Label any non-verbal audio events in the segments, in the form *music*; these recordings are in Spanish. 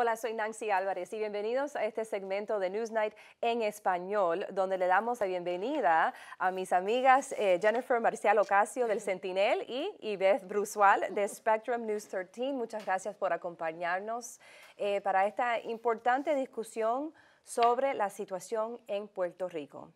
Hola, soy Nancy Álvarez y bienvenidos a este segmento de Newsnight en español, donde le damos la bienvenida a mis amigas eh, Jennifer Marcial Ocasio del Sentinel y Yvette Brusual de Spectrum News 13. Muchas gracias por acompañarnos eh, para esta importante discusión sobre la situación en Puerto Rico.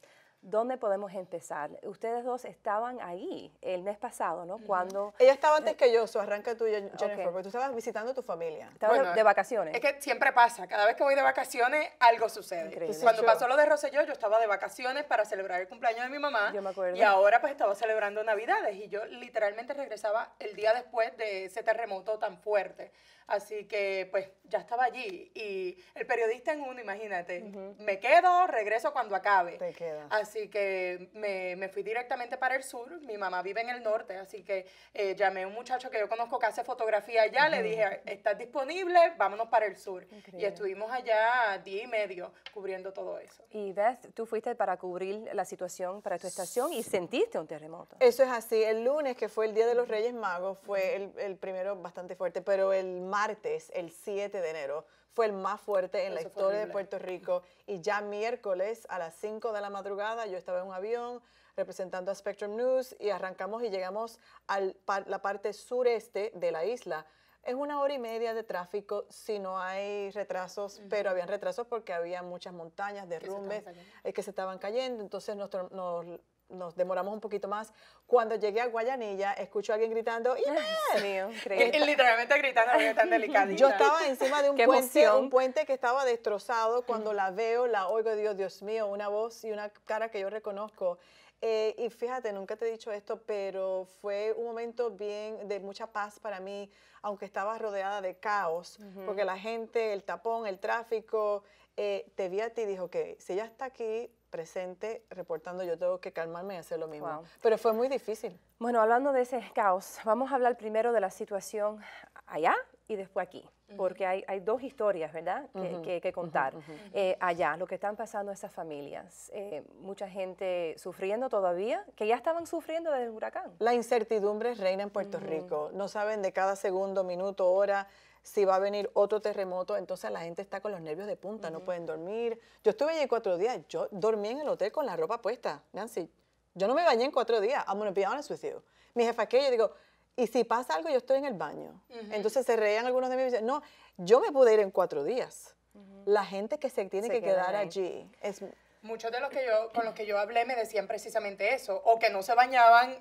¿Dónde podemos empezar? Ustedes dos estaban ahí el mes pasado, ¿no? Cuando... Ella estaba antes que yo, su arranca tú, Jennifer, Pero tú estabas visitando a tu familia. Estaba de, vacaciones. Es que siempre pasa, cada vez que voy de vacaciones, algo sucede. Cuando pasó lo de Roselló, yo estaba de vacaciones para celebrar el cumpleaños de mi mamá. Yo me acuerdo. Y ahora pues estaba celebrando Navidades y yo literalmente regresaba el día después de ese terremoto tan fuerte. Así que pues ya estaba allí y el periodista en uno, imagínate, me quedo, regreso cuando acabe. Te queda. Así que me, fui directamente para el sur. Mi mamá vive en el norte, así que eh, llamé a un muchacho que yo conozco que hace fotografía allá. Le dije, ¿estás disponible? Vámonos para el sur. Y estuvimos allá día y medio cubriendo todo eso. Y Beth, tú fuiste para cubrir la situación para tu estación y sentiste un terremoto. Eso es así. El lunes, que fue el Día de los Reyes Magos, fue el, el primero bastante fuerte, pero el martes, el 7 de enero, fue el más fuerte en la historia de Puerto Rico. Y ya miércoles a las 5 de la madrugada yo estaba en un avión representando a Spectrum News y arrancamos y llegamos a la parte sureste de la isla. Es una hora y media de tráfico si no hay retrasos, pero habían retrasos porque había muchas montañas, derrumbes eh, que se estaban cayendo. se estaban cayendo. Entonces nos nos demoramos un poquito más. Cuando llegué a Guayanilla, escucho a alguien gritando, mío! *laughs* *laughs* Y literalmente gritando porque tan *laughs* delicadita. Yo estaba encima de un puente, un puente que estaba destrozado. Cuando la veo, la oigo, Dios, Dios mío, una voz y una cara que yo reconozco. Eh, y fíjate, nunca te he dicho esto, pero fue un momento bien de mucha paz para mí, aunque estaba rodeada de caos, porque la gente, el tapón, el tráfico, eh, te vi a ti y dije, si ella está aquí presente reportando, yo tengo que calmarme y hacer lo mismo. Pero fue muy difícil. Bueno, hablando de ese caos, vamos a hablar primero de la situación allá y después aquí, porque hay, hay, dos historias, ¿verdad?, que, que, contar. Eh, allá, lo que están pasando a esas familias, eh, mucha gente sufriendo todavía, que ya estaban sufriendo del huracán. La incertidumbre reina en Puerto Rico, no saben de cada segundo, minuto, hora si va a venir otro terremoto, entonces la gente está con los nervios de punta, no pueden dormir. Yo estuve allí cuatro días, yo dormí en el hotel con la ropa puesta, Nancy. Yo no me bañé en cuatro días, I'm gonna be honest with you. Mi jefa que yo digo, y si pasa algo, yo estoy en el baño. Entonces se reían algunos de mí y no, yo me pude ir en cuatro días. La gente que se tiene que quedar allí es... Muchos de los que yo, con los que yo hablé me decían precisamente eso, o que no se bañaban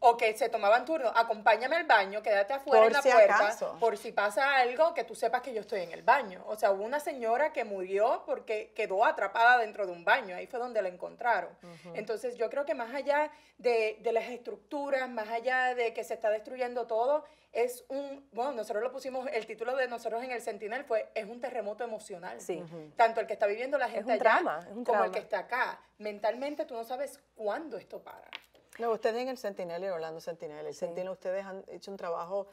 o que se tomaban turno, acompáñame al baño, quédate afuera por en la puerta, por si pasa algo, que tú sepas que yo estoy en el baño. O sea, hubo una señora que murió porque quedó atrapada dentro de un baño, ahí fue donde la encontraron. Entonces, yo creo que más allá de, las estructuras, más allá de que se está destruyendo todo, es un, bueno, nosotros lo pusimos, el título de nosotros en el Sentinel fue, es un terremoto emocional. Sí. Tanto el que está viviendo la gente allá como el que está acá. Mentalmente tú no sabes cuándo esto para. No, ustedes en el Sentinel y Orlando Sentinel, el ustedes han hecho un trabajo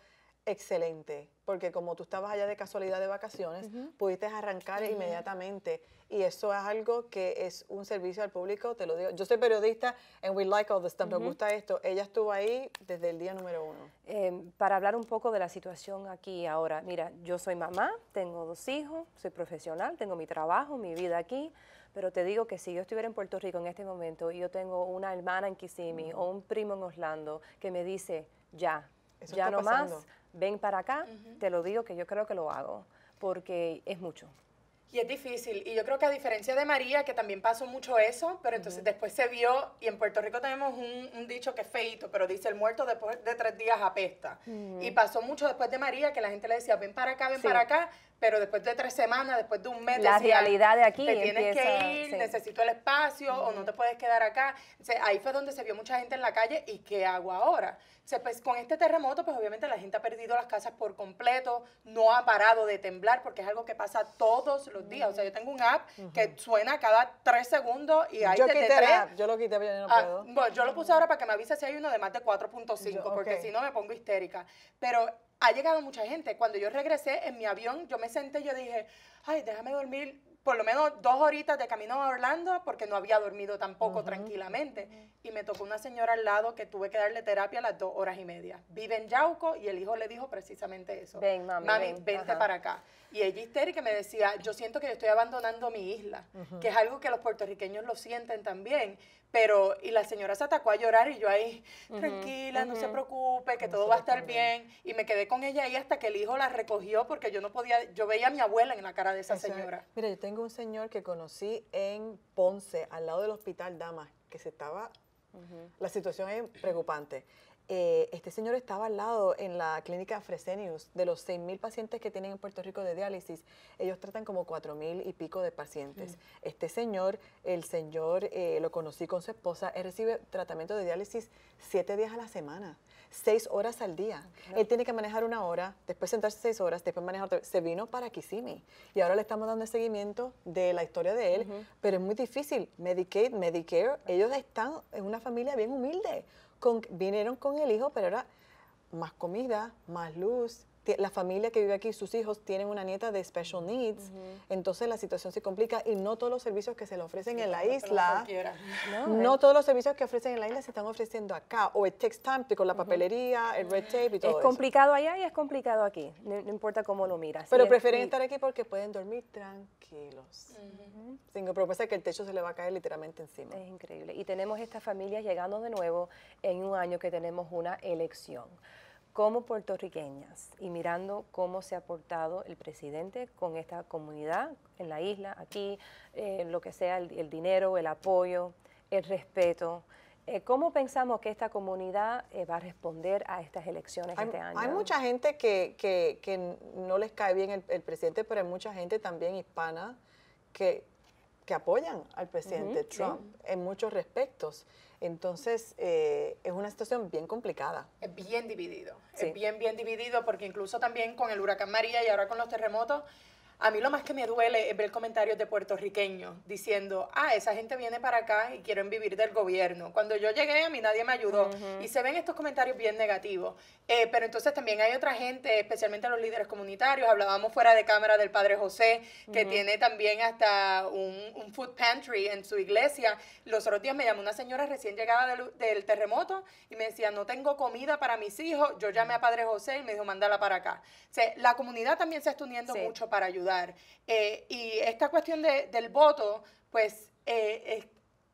excelente, porque como tú estabas allá de casualidad de vacaciones, pudiste arrancar inmediatamente. Y eso es algo que es un servicio al público, te lo digo. Yo soy periodista and we like all the stuff, me gusta esto. Ella estuvo ahí desde el día número uno. Em, para hablar un poco de la situación aquí ahora, mira, yo soy mamá, tengo dos hijos, soy profesional, tengo mi trabajo, mi vida aquí, pero te digo que si yo estuviera en Puerto Rico en este momento y yo tengo una hermana en Kissimmee o un primo en Orlando que me dice, ya, ya no más, ven para acá, te lo digo que yo creo que lo hago, porque es mucho. Y es difícil. Y yo creo que a diferencia de María, que también pasó mucho eso, pero entonces después se vio, y en Puerto Rico tenemos un, dicho que es feito, pero dice el muerto después de tres días apesta. Y pasó mucho después de María, que la gente le decía, ven para acá, ven para acá, pero después de tres semanas, después de un mes... La realidad de aquí Te tienes que ir, necesito el espacio o no te puedes quedar acá. ahí fue donde se vio mucha gente en la calle y ¿qué hago ahora? Pues, con este terremoto, pues obviamente la gente ha perdido las casas por completo, no ha parado de temblar porque es algo que pasa todos los días. O sea, yo tengo un app que suena cada tres segundos y hay... Yo yo lo quité, yo ah, yo lo puse ahora para que me avise si hay uno de más de 4.5 porque si no me pongo histérica. Pero ha llegado mucha gente. Cuando yo regresé en mi avión, yo me senté y yo dije, ay, déjame dormir por lo menos dos horitas de camino a Orlando porque no había dormido tampoco tranquilamente. Y me tocó una señora al lado que tuve que darle terapia a las dos horas y media. Vive en Yauco y el hijo le dijo precisamente eso. Ven, mami, mami vente para acá. Y ella histérica me decía, yo siento que yo estoy abandonando mi isla, que es algo que los puertorriqueños lo sienten también. Pero, y la señora se atacó a llorar y yo ahí, tranquila, no se preocupe, que todo va a estar bien. Y me quedé con ella ahí hasta que el hijo la recogió porque yo no podía, yo veía a mi abuela en la cara de esa señora. Mira, yo tengo un señor que conocí en Ponce, al lado del hospital Damas, que se estaba, la situación es preocupante. Eh, este señor estaba al lado en la clínica Fresenius. De los 6.000 pacientes que tienen en Puerto Rico de diálisis, ellos tratan como 4.000 y pico de pacientes. Este señor, el señor, eh, lo conocí con su esposa, él recibe tratamiento de diálisis 7 días a la semana 6 horas al día. Ah, él tiene que manejar una hora, después sentarse 6 horas, después manejar otra. Se vino para Kissimmee y ahora le estamos dando el seguimiento de la historia de él, pero es muy difícil. Medicaid, Medicare, ellos están en una familia bien humilde vinieron con el hijo, pero era más comida, más luz, la familia que vive aquí, sus hijos tienen una nieta de special needs, entonces la situación se complica y no todos los servicios que se le ofrecen en la isla, no, eh. todos los servicios que ofrecen en la isla se están ofreciendo acá, o el text time con la papelería, el red tape y todo Es complicado allá y es complicado aquí, no, importa cómo lo miras. Pero prefieren estar aquí porque pueden dormir tranquilos, sin propuesta que el techo se le va a caer literalmente encima. Es increíble, y tenemos esta familia llegando de nuevo en un año que tenemos una elección como puertorriqueñas y mirando cómo se ha portado el presidente con esta comunidad en la isla, aquí, eh, lo que sea, el, dinero, el apoyo, el respeto. Eh, ¿Cómo pensamos que esta comunidad eh, va a responder a estas elecciones este año? Hay mucha gente que, no les cae bien el, presidente, pero hay mucha gente también hispana que, que apoyan al presidente Trump en muchos respectos. Entonces, eh, es una situación bien complicada. Es bien dividido, es bien, bien dividido, porque incluso también con el huracán María y ahora con los terremotos, a mí lo más que me duele es ver comentarios de puertorriqueños diciendo, ah, esa gente viene para acá y quieren vivir del gobierno. Cuando yo llegué a mí nadie me ayudó. Y se ven estos comentarios bien negativos. Eh, pero entonces también hay otra gente, especialmente los líderes comunitarios. Hablábamos fuera de cámara del padre José, que tiene también hasta un, food pantry en su iglesia. Los otros días me llamó una señora recién llegada del, terremoto y me decía, no tengo comida para mis hijos. Yo llamé a padre José y me dijo, mándala para acá. la comunidad también se está uniendo mucho para ayudar. Eh, y esta cuestión del voto, pues eh,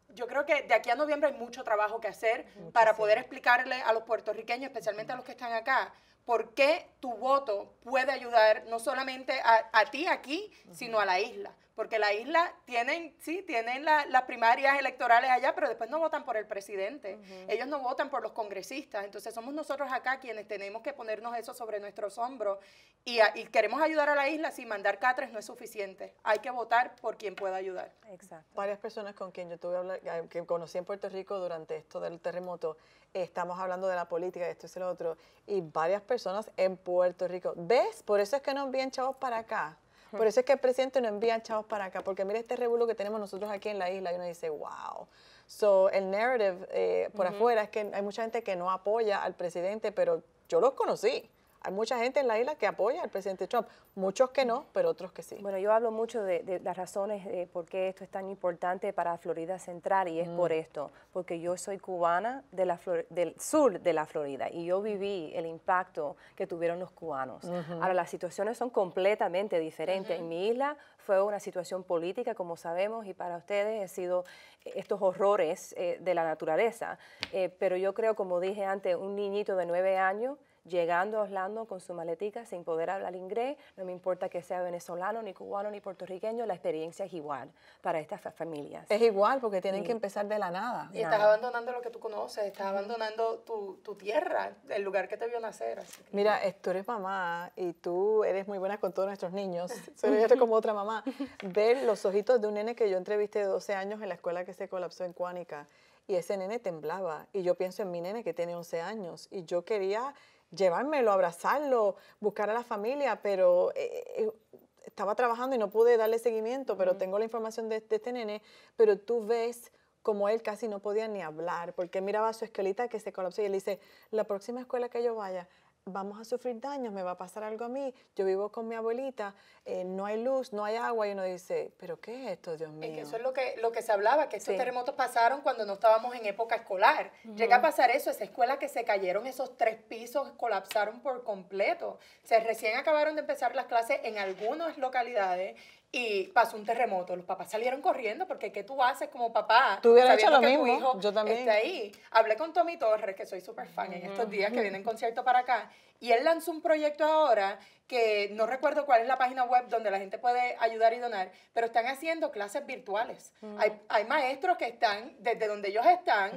yo creo que de aquí a noviembre hay mucho trabajo que hacer para poder explicarle a los puertorriqueños, especialmente a los que están acá, por qué tu voto puede ayudar no solamente a, ti aquí, sino a la isla porque la isla tienen, sí, tienen las primarias electorales allá, pero después no votan por el presidente, ellos no votan por los congresistas, entonces somos nosotros acá quienes tenemos que ponernos eso sobre nuestros hombros y, queremos ayudar a la isla, sin mandar catres no es suficiente, hay que votar por quien pueda ayudar. Exacto. Varias personas con quien yo tuve hablar, eh, que conocí en Puerto Rico durante esto del terremoto, estamos hablando de la política, esto es lo otro, y varias personas en Puerto Rico, ¿ves? Por eso es que nos envían chavos para acá por eso es que el presidente no envía chavos para acá, porque mira este revuelo que tenemos nosotros aquí en la isla y uno dice, wow. So, el narrative eh, por afuera es que hay mucha gente que no apoya al presidente, pero yo los conocí. Hay mucha gente en la isla que apoya al presidente Trump, muchos que no, pero otros que sí. Bueno, yo hablo mucho de, las razones de por qué esto es tan importante para Florida Central y es por mm. esto, porque yo soy cubana de la del sur de la Florida y yo viví el impacto que tuvieron los cubanos. Ahora, las situaciones son completamente diferentes. En mi isla fue una situación política, como sabemos, y para ustedes ha sido eh, estos horrores eh, de la naturaleza. Eh, pero yo creo, como dije antes, un niñito de nueve años llegando a Orlando con su maletica sin poder hablar inglés, no me importa que sea venezolano, ni cubano, ni puertorriqueño, la experiencia es igual para estas familias. Es igual porque tienen que empezar de la nada. Y estás abandonando lo que tú conoces, estás abandonando tu, tu tierra, el lugar que te vio nacer. Mira, tú eres mamá y tú eres muy buena con todos nuestros niños, soy *laughs* como otra mamá, ver los ojitos de un nene que yo entrevisté de 12 años en la escuela que se colapsó en Cuánica y ese nene temblaba. Y yo pienso en mi nene que tiene 11 años y yo quería llevármelo, abrazarlo, buscar a la familia, pero eh, eh, eh, estaba trabajando y no pude darle seguimiento, pero tengo la información de, este nene, pero tú ves como él casi no podía ni hablar, porque miraba su esquelita que se colapsó y él dice, la próxima escuela que yo vaya, vamos a sufrir daños, me va a pasar algo a mí, yo vivo con mi abuelita, eh, no hay luz, no hay agua, y uno dice, pero ¿qué es esto, Dios mío? Es que eso es lo que, lo que se hablaba, que estos terremotos pasaron cuando no estábamos en época escolar. Llega a pasar eso, esa escuela que se cayeron, esos tres pisos colapsaron por completo. se recién acabaron de empezar las clases en algunas localidades y pasó un terremoto. Los papás salieron corriendo porque ¿qué tú haces como papá? Tú hubieras hecho lo mismo. hijo Yo también. ahí. Hablé con Tommy Torres, que soy súper fan en estos días que viene en concierto para acá, y él lanzó un proyecto ahora que no recuerdo cuál es la página web donde la gente puede ayudar y donar, pero están haciendo clases virtuales. Mm. Hay, maestros que están desde donde ellos están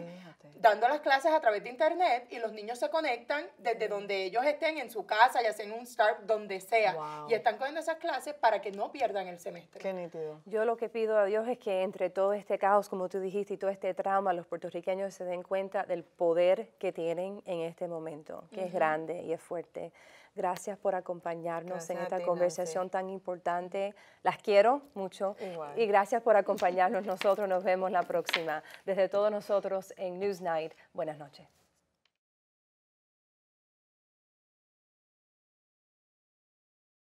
dando las clases a través de internet y los niños se conectan desde mm. donde ellos estén, en su casa, ya sea en un start donde sea. Y están cogiendo esas clases para que no pierdan el semestre. Qué nítido. Yo lo que pido a Dios es que entre todo este caos, como tú dijiste, y todo este trauma, los puertorriqueños se den cuenta del poder que tienen en este momento, que es grande y es fuerte. Gracias por acompañarnos en esta conversación tan importante. Las quiero mucho. Y gracias por acompañarnos. Nosotros nos vemos la próxima. Desde todos nosotros en Newsnight, buenas noches.